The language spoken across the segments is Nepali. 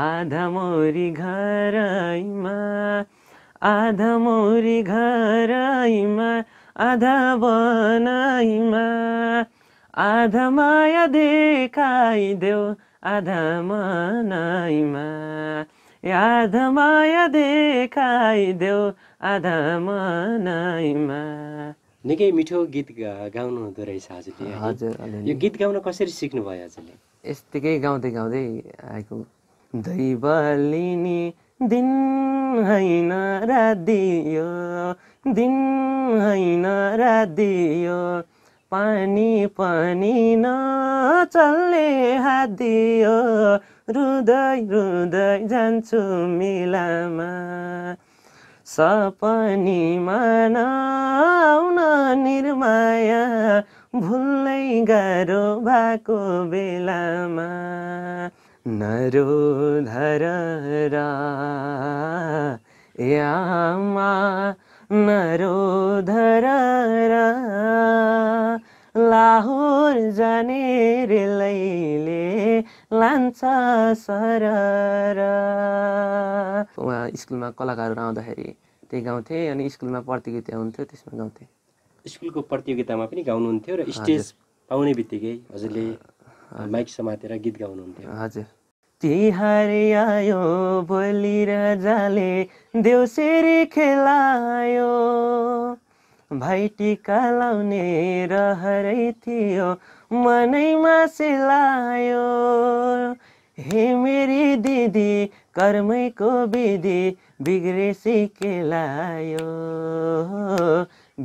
आधा मोरी घरैमा आधा मोरी घरैमा आधा बनाइमा आधा माया देखाइदेऊ आधा मनाइमा आधा माया देखाइदेऊ आधा मनाइमा निकै मिठो गीत गाउनु हुँदो रहेछ हजुरले हजुर यो गीत गाउन कसरी सिक्नुभयो हजुरले यस्तिकै गाउँदै गाउँदै आएको दैवालिनी दिन होइन राधियो दिन होइन राधियो पानी पानी नचल्ने हादियो रुदै रुदै जान्छु मिलामा सपनीमा नआउन निर्माया भुल्लै गाह्रो भएको बेलामा नरोधररा यामा नरोधररा लाहोर जाने रेलैले लान्छ सर उहाँ स्कुलमा कलाकारहरू आउँदाखेरि त्यही गाउँथे अनि स्कुलमा प्रतियोगिता हुन्थ्यो त्यसमा गाउँथे स्कुलको प्रतियोगितामा पनि गाउनुहुन्थ्यो र स्टेज पाउने बित्तिकै हजुरले माइक समातेर गीत गाउनुहुन्थ्यो हजुर तिहार आयो भोलि राजाले देउसेरी खेलायो भाइटिका लाउने रहरै थियो मनैमा सेलायो हे मेरी दिदी कर्मैको विधि बिग्रेसी केलायो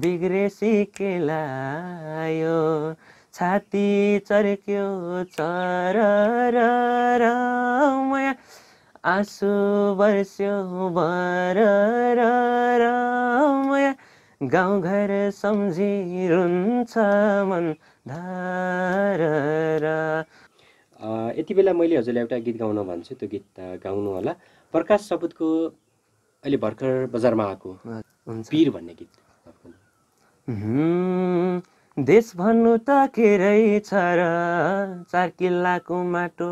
बिग्रेसी केलायो छाती चर्क्यो चर माया आँसु बर्स्यो भर माया गाउँघर सम्झिरहन्छ मन धार यति बेला मैले हजुरलाई एउटा गीत गाउन भन्छु त्यो गीत गाउनु होला प्रकाश सपुतको अहिले भर्खर बजारमा आएको पीर भन्ने गीत देश भन्नु त के रहेछ र चार किल्लाको माटो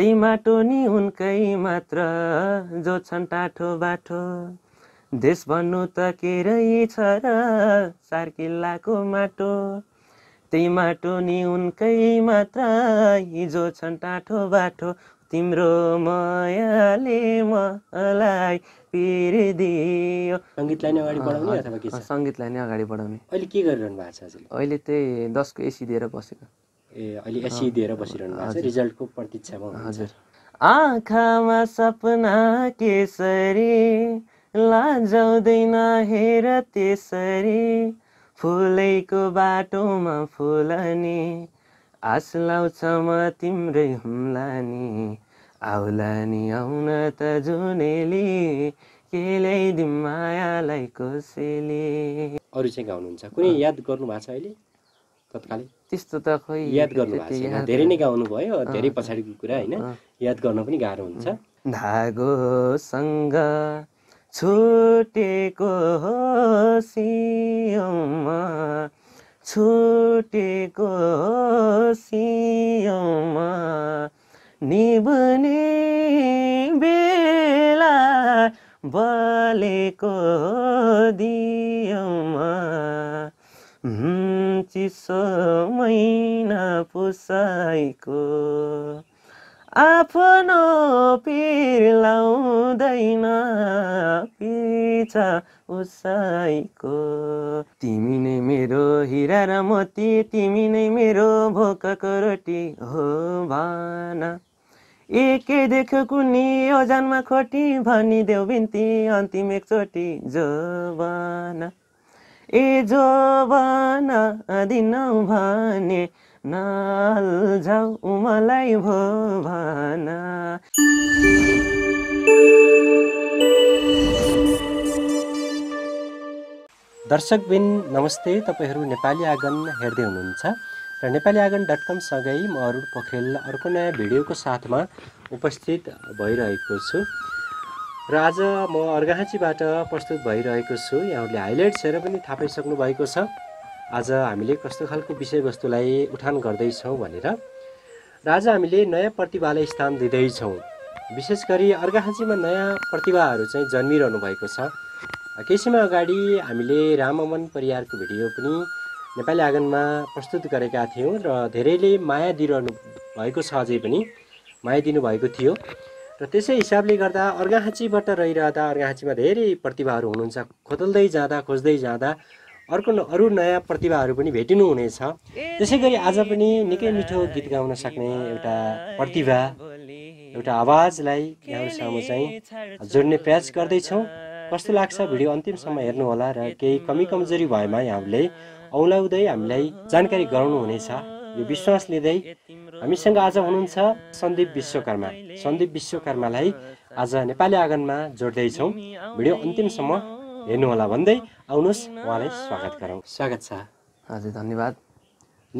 त्यही माटो नि उनकै मात्र जो छन् टाठो बाटो देश भन्नु त के रहेछ र चार किल्लाको माटो त्यही माटो नि उनकै मात्र हिजो छन् टाठो बाटो तिम्रो मायाले मलाई पिरिदियो सङ्गीतलाई नै अगाडि बढाउने अथवा सङ्गीतलाई नै अगाडि बढाउने अहिले के गरिरहनु भएको छ हजुर अहिले त्यही दसको एसी दिएर बसेको ए अहिले एसी दिएर बसिरहनु भएको छ रिजल्टको प्रतीक्षामा हजुर आँखामा सपना केसरी लाजाउँदैन हेर त्यसरी फुलैको बाटोमा फुलनी आस लाउँछ म तिम्रै हुम्ला नि आउला नि आउन त जुनेली ल्याइदिउँ मायालाई कसैले अरू चाहिँ गाउनुहुन्छ कुनै याद गर्नु भएको छ अहिले तत्कालै त्यस्तो त खोइ याद गर्नु भएको छैन धेरै नै गाउनु भयो धेरै पछाडिको कुरा होइन याद गर्न पनि गाह्रो हुन्छ धागोसँग छुटेको सियोमा छुटेको सियोमा निभने बेला बलेको दियोमा चिसो महिना पुसाइको आफ्नो पिर लाउँदैन बाँकी तिमी नै मेरो हिरा र मोती तिमी नै मेरो भोकको रोटी हो भन एकै देख कुनी ओजनमा खोटी भनिदेऊ बिन्ती अन्तिम एकचोटि जो बना ए जो बन दिनौ भने नाल जाऊ मलाई भो भन दर्शकबिन नमस्ते तपाईँहरू नेपाली आँगन हेर्दै हुनुहुन्छ र नेपाली आँगन डट कमसँगै म अरुण पोखरेल अर्को नयाँ भिडियोको साथमा उपस्थित भइरहेको छु र आज म अर्घाहाँचीबाट प्रस्तुत भइरहेको छु यहाँहरूले हाइलाइट्स हेरेर पनि थाहा पाइसक्नु भएको छ आज हामीले कस्तो खालको विषयवस्तुलाई उठान गर्दैछौँ भनेर र आज हामीले नयाँ प्रतिभालाई स्थान दिँदैछौँ विशेष गरी अर्घाहाँचीमा नयाँ प्रतिभाहरू चाहिँ जन्मिरहनु भएको छ केही समय अगाडि हामीले राममन परियारको भिडियो पनि नेपाली आँगनमा प्रस्तुत गरेका थियौँ र धेरैले माया दिइरहनु भएको छ अझै पनि माया दिनुभएको थियो र त्यसै हिसाबले गर्दा अर्घाहाँचीबाट रहिरहँदा अर्घाहाँचीमा धेरै प्रतिभाहरू हुनुहुन्छ खोतल्दै जाँदा खोज्दै जाँदा अर्को अरू नयाँ प्रतिभाहरू पनि भेटिनुहुनेछ त्यसै गरी आज पनि निकै मिठो गीत गाउन सक्ने एउटा प्रतिभा एउटा आवाजलाई यहाँहरूसँग चाहिँ जोड्ने प्रयास गर्दैछौँ कस्तो लाग्छ भिडियो अन्तिमसम्म हेर्नुहोला र केही कमी कमजोरी भएमा यहाँले औलाउँदै हामीलाई जानकारी गराउनुहुनेछ यो विश्वास लिँदै हामीसँग आज हुनुहुन्छ सन्दीप विश्वकर्मा सन्दीप विश्वकर्मालाई आज नेपाली आँगनमा जोड्दैछौँ भिडियो अन्तिमसम्म हेर्नुहोला भन्दै आउनुहोस् उहाँलाई स्वागत गरौँ स्वागत छ हजुर धन्यवाद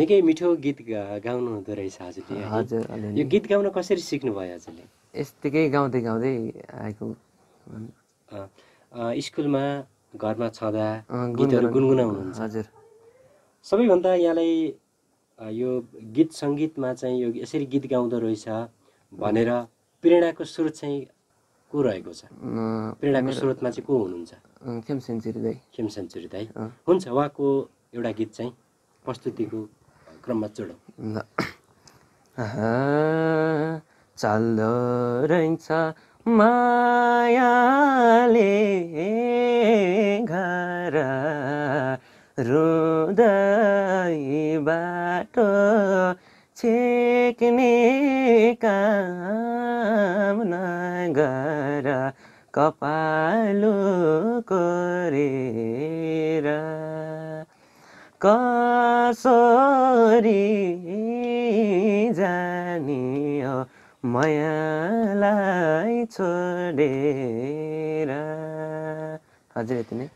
निकै मिठो गीत गाउनु हुँदो रहेछ हजुरले हजुर यो गीत गाउन कसरी सिक्नुभयो हजुरले यस्तिकै गाउँदै गाउँदै आएको स्कुलमा घरमा छँदा गीतहरू गुनगुनाउनुहुन्छ हजुर सबैभन्दा यहाँलाई यो गीत सङ्गीतमा चाहिँ यो यसरी गीत गाउँदो रहेछ भनेर प्रेरणाको स्रोत चाहिँ को रहेको छ प्रेरणाको स्रोतमा चाहिँ को हुनुहुन्छ हुन्छ उहाँको एउटा गीत चाहिँ प्रस्तुतिको क्रममा जोडौँ चल्दो रहेछ मायाले घर रुदै बाटो छेक्ने काम नगर कपालु कोरेर कसरी जा मायालाई छोडेर हजुर यति नै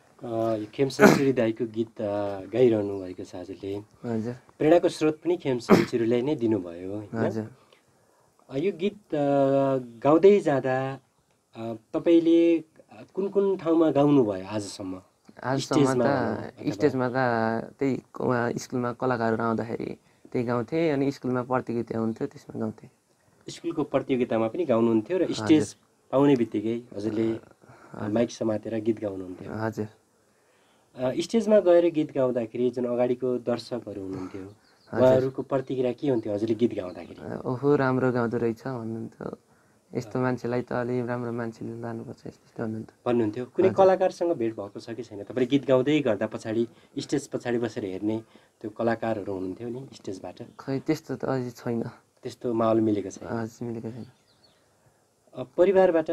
चिरी दाईको गीत गाइरहनु भएको छ हजुरले हजुर प्रेरणाको स्रोत पनि खेमसेन्चुरीलाई नै दिनुभयो हजुर यो गीत गाउँदै जाँदा तपाईँले कुन कुन ठाउँमा गाउनुभयो आजसम्म आजसम्म त स्टेजमा त त्यही स्कुलमा कलाकारहरू आउँदाखेरि त्यही गाउँथेँ अनि स्कुलमा प्रतियोगिता हुन्थ्यो त्यसमा गाउँथेँ स्कुलको प्रतियोगितामा पनि गाउनुहुन्थ्यो र स्टेज पाउने बित्तिकै हजुरले माइक समातेर गीत गाउनुहुन्थ्यो हजुर स्टेजमा गएर गीत गाउँदाखेरि जुन अगाडिको दर्शकहरू हुनुहुन्थ्यो उहाँहरूको प्रतिक्रिया के हुन्थ्यो हजुरले गीत गाउँदाखेरि ओहो राम्रो गाउँदो रहेछ भन्नुहुन्थ्यो यस्तो मान्छेलाई त अलि राम्रो मान्छेले लानुपर्छ यस्तो भन्नुहुन्थ्यो भन्नुहुन्थ्यो कुनै कलाकारसँग भेट भएको छ कि छैन तपाईँले गीत गाउँदै गर्दा पछाडि स्टेज पछाडि बसेर हेर्ने त्यो कलाकारहरू हुनुहुन्थ्यो नि स्टेजबाट खै त्यस्तो त अझै छैन त्यस्तो माहौल मिलेको छ मिलेको छैन परिवारबाट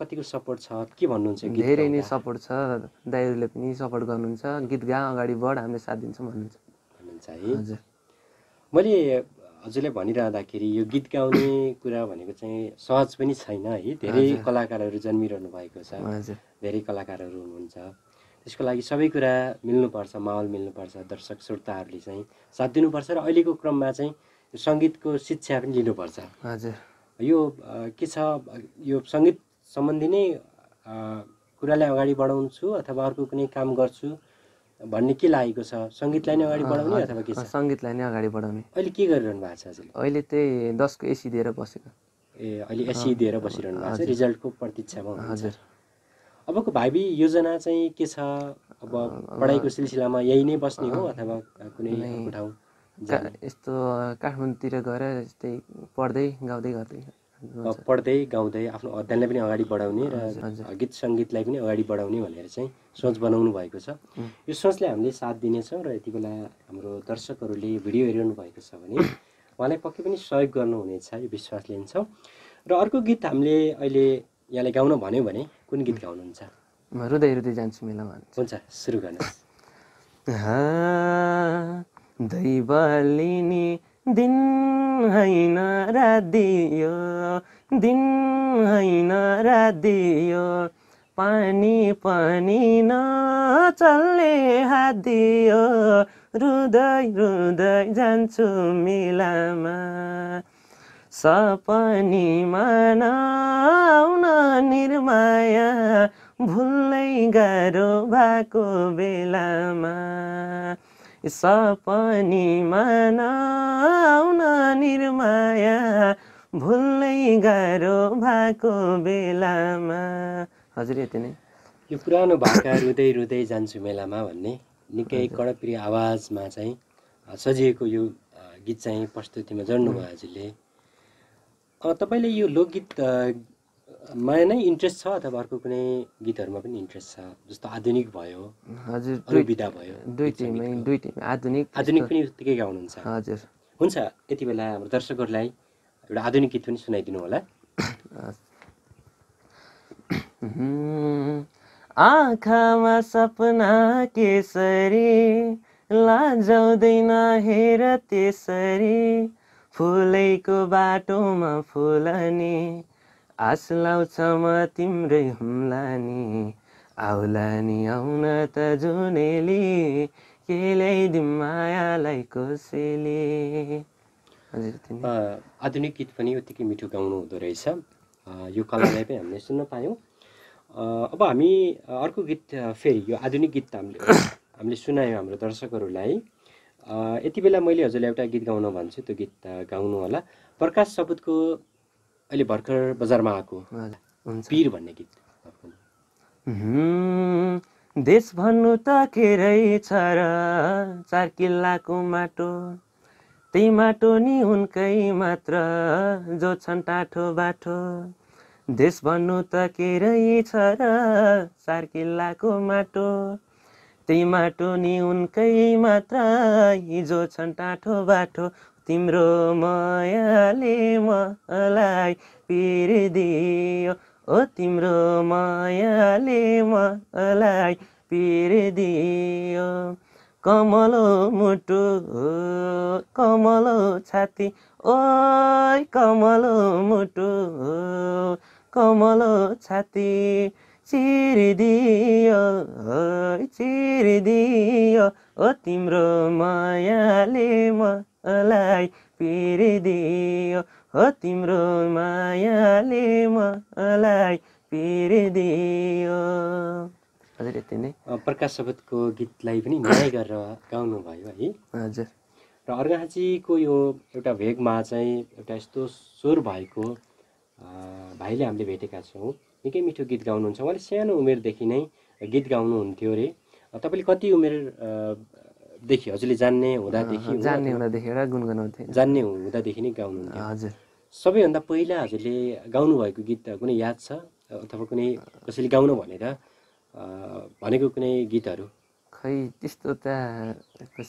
कतिको सपोर्ट छ के भन्नुहुन्छ धेरै नै सपोर्ट छ दाइहरूले पनि सपोर्ट गर्नुहुन्छ गीत गा अगाडि बढ हामीले साथ दिन्छौँ भन्नुहुन्छ भन्नुहुन्छ है मैले हजुरले भनिरहँदाखेरि यो गीत गाउने कुरा भनेको चाहिँ सहज पनि छैन है धेरै कलाकारहरू जन्मिरहनु भएको छ धेरै कलाकारहरू हुनुहुन्छ त्यसको लागि सबै कुरा मिल्नुपर्छ माहौल मिल्नुपर्छ दर्शक श्रोताहरूले चाहिँ साथ दिनुपर्छ र अहिलेको क्रममा चाहिँ सङ्गीतको शिक्षा पनि लिनुपर्छ हजुर यो के छ यो सङ्गीत सम्बन्धी नै कुरालाई अगाडि बढाउँछु अथवा अर्को कुनै काम गर्छु भन्ने के लागेको छ सङ्गीतलाई नै अगाडि बढाउने अथवा के छ सङ्गीतलाई नै अगाडि बढाउने अहिले के गरिरहनु भएको छ हजुर अहिले त्यही दसको एसी दिएर बसेको ए अहिले एसी दिएर बसिरहनु भएको छ रिजल्टको प्रतीक्षामा हजुर अबको भावी योजना चाहिँ के छ अब पढाइको सिलसिलामा यही नै बस्ने हो अथवा कुनै ठाउँ यस्तो काठमाडौँतिर गएर यस्तै पढ्दै गाउँदै गर्दै पढ्दै गाउँदै आफ्नो अध्ययनलाई पनि अगाडि बढाउने र गीत सङ्गीतलाई पनि अगाडि बढाउने भनेर चाहिँ सोच बनाउनु भएको छ यो सोचलाई हामीले साथ दिनेछौँ र यति बेला हाम्रो दर्शकहरूले भिडियो हेरिरहनु भएको छ भने उहाँलाई पक्कै पनि सहयोग गर्नुहुनेछ यो विश्वास लिन्छौँ र अर्को गीत हामीले अहिले यहाँले गाउन भन्यो भने कुन गीत गाउनुहुन्छ रुदै रुदै जान्छु मेला हुन्छ सुरु गर्नुहोस् दैवालिनी दिन होइन राधियो दिन होइन राधियो पानी पनि नचल्ने हादियो रुदै रुदै जान्छु मिलामा सपनीमा नआउन निर्माया भुल्लै गाह्रो भएको बेलामा सपनीमा नआउन निर्माया भुल्नै गाह्रो भएको बेलामा हजुर यति नै यो पुरानो भाका रुँदै रुँदै जान्छु मेलामा भन्ने निकै कडप्रिय आवाजमा चाहिँ सजिएको यो गीत चाहिँ प्रस्तुतिमा जोड्नुभयो हजुरले तपाईँले यो लोकगीत मा नै इन्ट्रेस्ट छ अथवा अर्को कुनै गीतहरूमा पनि इन्ट्रेस्ट छ जस्तो आधुनिक भयो हजुर विधा भयो दुइटैमै दुइटैमा आधुनिक आधुनिक पनि उत्तिकै गाउनुहुन्छ हजुर हुन्छ यति बेला हाम्रो दर्शकहरूलाई एउटा आधुनिक गीत पनि सुनाइदिनु होला आँखामा सपना केसरी लाजाउँदैन हेर त्यसरी फुलैको बाटोमा फुलनी आस लाउँछ म तिम्रै हुम्ला नि आउला नि आउन त जुनेली के ल्याइदिउँ मायालाई कोसेली आधुनिक गीत पनि उत्तिकै मिठो गाउनु हुँदो रहेछ यो कलालाई पनि हामीले सुन्न पायौँ अब हामी अर्को गीत फेरि यो आधुनिक गीत हामीले हामीले सुनायौँ हाम्रो दर्शकहरूलाई यति बेला मैले हजुरलाई एउटा गीत गाउन भन्छु त्यो गीत गाउनु होला प्रकाश सबुतको अहिले भर्खर बजारमा आएको पिर भन्ने गीत देश भन्नु त के रहेछ र चार किल्लाको माटो त्यही माटो नि उनकै मात्र जो छन् टाठो बाटो देश भन्नु त के रहेछ र चार किल्लाको माटो त्यही माटो नि उनकै मात्र हिजो छन् टाठो बाटो तिम्रो मायाले मलाई पिरिदियो ओ तिम्रो मायाले मलाई पिरिदियो कमलो मुटु कमलो छाती ओ कमलो मुटु कमलो छाती चिरिदियो चिरिदियो ओ तिम्रो मायाले म मलाई फेरिदियो हो तिम्रो मायाले मलाई फेरिदियो हजुर यति नै प्रकाश सबको गीतलाई पनि माया गरेर गाउनुभयो है हजुर र अर्घाँचीको यो एउटा भेगमा चाहिँ एउटा यस्तो स्वर भएको भाइले हामीले भेटेका छौँ निकै मिठो गीत गाउनुहुन्छ उहाँले सानो उमेरदेखि नै गीत गाउनुहुन्थ्यो अरे तपाईँले कति उमेर देखि हजुरले जान्ने हुँदादेखि जान्ने हुँदादेखि र गुनगुनाउँथे जान्ने हुँदादेखि नै गाउनुहुन्थ्यो हजुर सबैभन्दा पहिला हजुरले गाउनुभएको गीत कुनै याद छ अथवा कुनै कसैले गाउन भनेर भनेको कुनै गीतहरू खै त्यस्तो त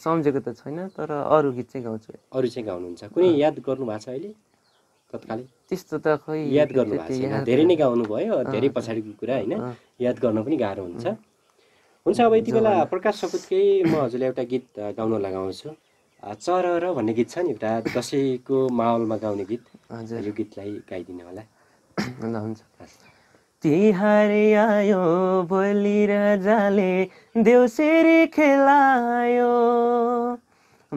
सम्झेको त छैन तर अरू गीत चाहिँ गाउँछु अरू चाहिँ गाउनुहुन्छ कुनै याद गर्नुभएको छ अहिले तत्कालै त्यस्तो त खै याद गर्नु धेरै नै गाउनु भयो धेरै पछाडिको कुरा होइन याद गर्न पनि गाह्रो हुन्छ हुन्छ अब यति बेला प्रकाश सपुतकै म हजुरले एउटा गीत गाउन लगाउँछु चर र भन्ने गीत छ नि एउटा दसैँको माहौलमा गाउने गीत यो गीतलाई गाइदिनु होला ल हुन्छ तिहार आयो भोलि राजाले देउसेरी खेलायो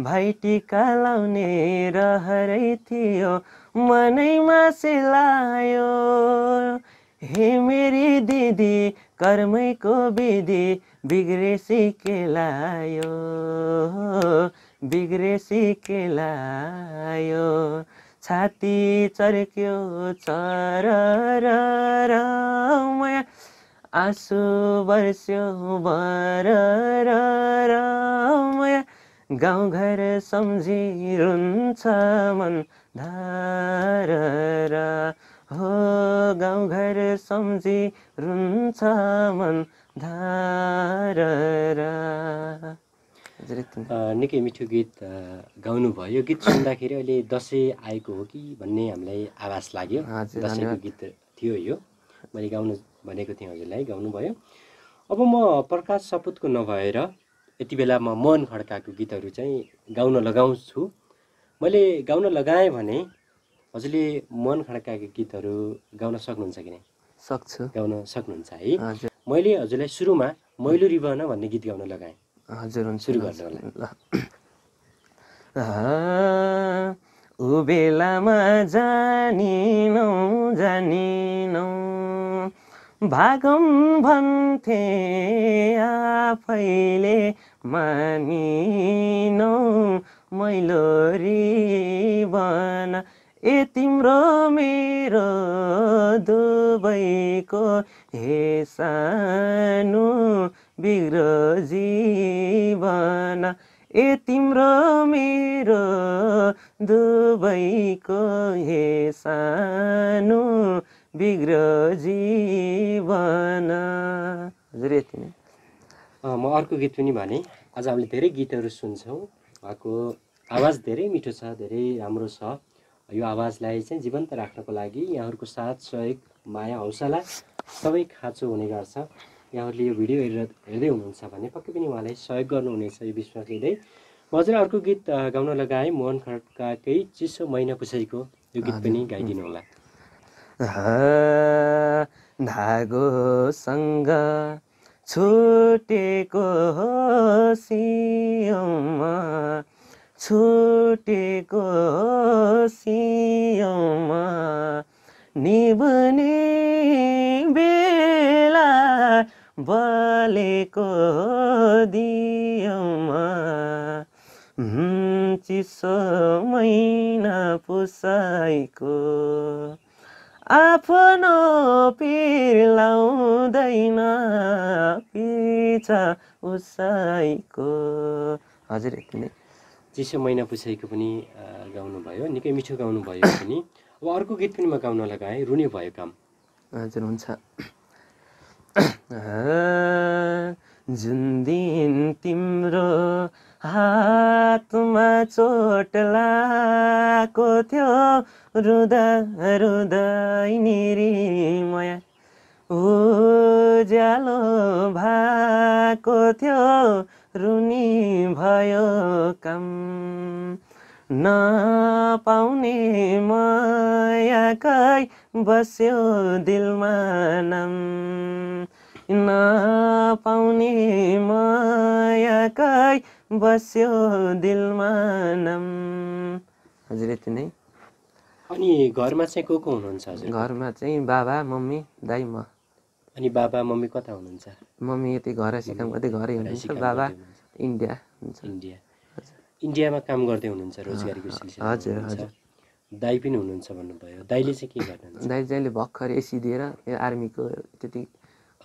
भाइटिका लाउने रहरै थियो मनैमा सेलायो हे मेरी दिदी कर्मैको विधि बिग्रेसी बिग्रे बिग्रेसी लायो छाती चर्क्यो चर माया आँसु बर्स्यो बरर माया गाउँघर सम्झिरहन्छ मन धार हो गाउँघर सम्झिरहन्छ मन निकै मिठो गीत गाउनुभयो गीत सुन्दाखेरि अहिले दसैँ आएको हो कि भन्ने हामीलाई आभास लाग्यो दसैँको गीत थियो यो मैले गाउनु भनेको थिएँ हजुरलाई गाउनुभयो अब म प्रकाश सपुतको नभएर यति बेला म मन खड्काको गीतहरू चाहिँ गाउन लगाउँछु मैले गाउन लगाएँ भने हजुरले मन खड्काको गीतहरू गाउन सक्नुहुन्छ कि नै सक्छु गाउन सक्नुहुन्छ है मैले हजुरलाई सुरुमा मैलोरी बन भन्ने गीत गाउन लगाएँ हजुर सुरु गर्नु होला ऊ बेलामा जानिनौ जानिनौ भागम भन्थे आफैले मानिनौ मैलोरी बन ए तिम्रो मेरो दुबईको हे सानो बिग्रो जीवन ए तिम्रो मेरो दुबईको हे सानो बिग्रो जीवन हजुर यति नै म अर्को गीत पनि भने आज हामीले धेरै गीतहरू सुन्छौँ उहाँको आवाज धेरै मिठो छ धेरै राम्रो छ यो आवाजलाई चाहिँ जीवन्त राख्नको लागि यहाँहरूको साथ सहयोग माया हौसला सबै खाँचो हुने गर्छ यहाँहरूले यो भिडियो हेरेर हेर्दै हुनुहुन्छ भने पक्कै पनि उहाँलाई सहयोग गर्नुहुनेछ यो विश्वास लिँदै म हजुर अर्को गीत गाउन लगाएँ मोहन केही चिसो महिना पुसैको यो गीत पनि गाइदिनु होला धागोसँग छुटेको सिमा छुटेको सियोमा निभने बेला बलेको दियोमा चिसो महिना पुसाइको आफ्नो पिर लाउँदैन पिछा उसाइको हजुर यति नै चिसो महिना पुछाइको पनि गाउनुभयो निकै मिठो गाउनुभयो पनि अब अर्को गीत पनि म गाउन लगाएँ रुने भयो काम हजुर हुन्छ जुन दिन तिम्रो हातमा चोट लाएको थियो रुदा रुदै निरी माया उज्यालो भएको थियो रुनी भयो काम नपाउने मायाकै बस्यो दिलमा नम नपाउने मायाकै बस्यो दिलमा नम हजुर यति नै अनि घरमा चाहिँ को को हुनुहुन्छ घरमा चाहिँ बाबा मम्मी दाई म अनि बाबा मम्मी कता हुनुहुन्छ मम्मी यतै घरै सिकाम कतै घरै हुनुहुन्छ बाबा इन्डिया हुन्छ इन्डिया इन्डियामा काम गर्दै हुनुहुन्छ रोजगारीको सिलसिला हजुर हजुर दाई पनि हुनुहुन्छ भन्नुभयो दाईले चाहिँ के गर्नुहुन्छ दाई जहिले भर्खर एसी दिएर यो आर्मीको त्यति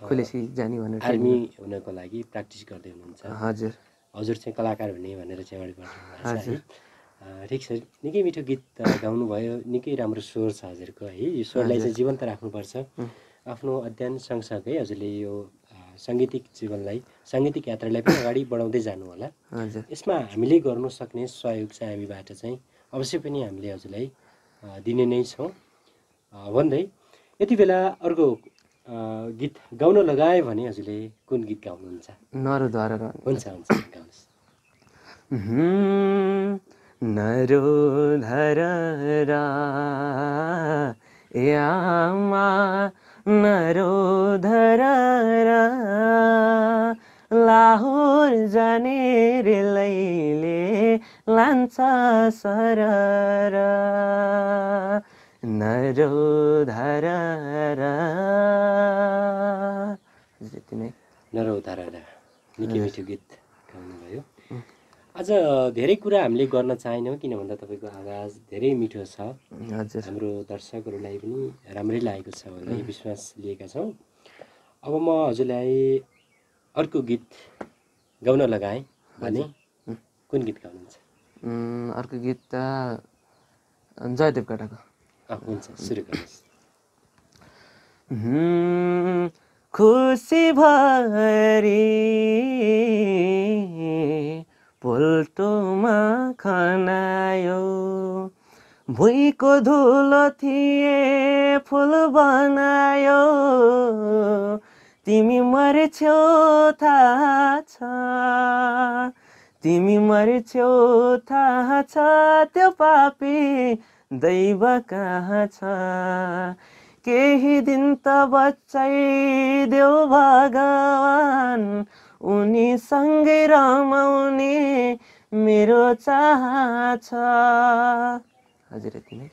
खुलेसी जाने भनेर आर्मी हुनको लागि प्र्याक्टिस गर्दै हुनुहुन्छ हजुर हजुर चाहिँ कलाकार हुने भनेर चाहिँ अगाडि बढ्नु हजुर ठिक छ निकै मिठो गीत गाउनुभयो निकै राम्रो स्वर छ हजुरको है यो स्वरलाई चाहिँ जीवन्त राख्नुपर्छ आफ्नो अध्ययन सँगसँगै हजुरले यो साङ्गीतिक जीवनलाई साङ्गीतिक यात्रालाई पनि अगाडि बढाउँदै जानु होला हजुर यसमा हामीले गर्नु सक्ने सहयोग चाहिँ हामीबाट चाहिँ अवश्य पनि हामीले हजुरलाई दिने नै छौँ भन्दै यति बेला अर्को गीत गाउन लगाए भने हजुरले कुन गीत गाउनुहुन्छ नरोद्वारा हुन्छ हुन्छ गाउनुहोस् नरो धर रा नरोधर लाहोर जाने रेलैले लान्छ सर नरो त्यति नै नरौधर निकै मिठो गीत आज धेरै कुरा हामीले गर्न चाहेनौँ किन भन्दा तपाईँको आवाज धेरै मिठो छ हाम्रो दर्शकहरूलाई पनि राम्रै लागेको छ भन्ने विश्वास लिएका छौँ अब म हजुरलाई अर्को गीत गाउन लगाएँ भने कुन गीत गाउनुहुन्छ अर्को गीत त जयदेव काटाको हुन्छ सुरु गर्नुहोस् खुसी भरी पोल्टोमा खनायो भुइँको धुलो थिए फुल बनायो तिमी मर्छौ थाहा छ तिमी मर्छौ थाहा छ त्यो पापी दैव कहाँ छ केही दिन त देऊ भगवान् उनी सँगै रमाउने मेरो चाह छ हजुर यति नै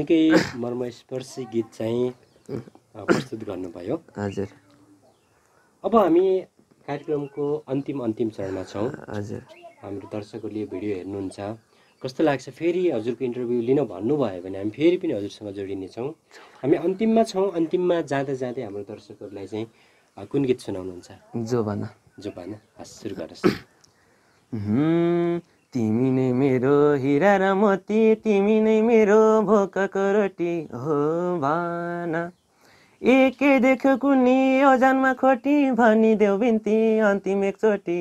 निकै मर्मस्पर्शी गीत चाहिँ प्रस्तुत गर्नुभयो हजुर अब हामी कार्यक्रमको अन्तिम अन्तिम चरणमा छौँ हजुर हाम्रो दर्शकहरूले भिडियो हेर्नुहुन्छ कस्तो लाग्छ फेरि हजुरको इन्टरभ्यू लिन भन्नुभयो भने हामी फेरि पनि हजुरसँग जोडिनेछौँ हामी अन्तिममा छौँ अन्तिममा जाँदा जाँदै हाम्रो दर्शकहरूलाई चाहिँ कुन गीत सुनाउनुहुन्छ जोबाना जोबाना हस् सुरु गर्नुहोस् तिमी नै मेरो हिरा र मोती तिमी नै मेरो भोकको रोटी हो भन एकै देख कुनी ओजनमा खोटी भनिदेऊ बिन्ती अन्तिम एकचोटि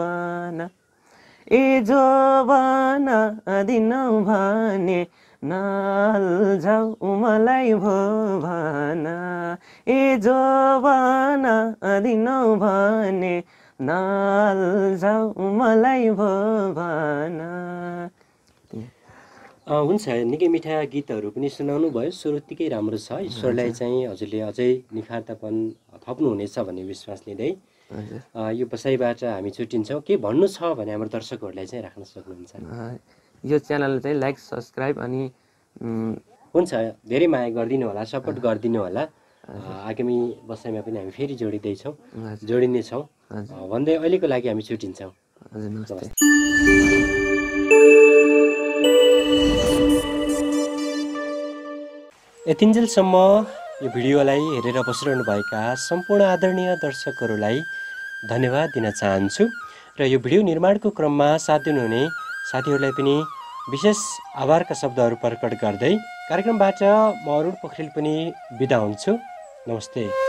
भन ए भन दिन भने जाऊ मलाई भना ए जो बना दिनौ भने जाऊ मलाई भना हुन्छ निकै मिठा गीतहरू पनि सुनाउनु भयो स्वर राम्रो छ ईश्वरलाई चाहिँ हजुरले अझै निखारतापन थप्नुहुनेछ भन्ने विश्वास लिँदै यो बसाइबाट हामी छुट्टिन्छौँ के भन्नु छ भने हाम्रो दर्शकहरूलाई चाहिँ राख्न सक्नुहुन्छ यो च्यानललाई चाहिँ लाइक सब्सक्राइब अनि हुन्छ धेरै माया गरिदिनु होला सपोर्ट गरिदिनु होला आगामी वर्षमा पनि हामी फेरि जोडिँदैछौँ जोडिनेछौँ भन्दै अहिलेको लागि हामी छुट्टिन्छौँ हजुर नमस्ते यतिन्जेलसम्म यो भिडियोलाई हेरेर बसिरहनुभएका सम्पूर्ण आदरणीय दर्शकहरूलाई धन्यवाद दिन चाहन्छु र यो भिडियो निर्माणको क्रममा साथ दिनुहुने साथीहरूलाई पनि विशेष आभारका शब्दहरू प्रकट गर्दै कार्यक्रमबाट म अरुण पोखरेल पनि बिदा हुन्छु नमस्ते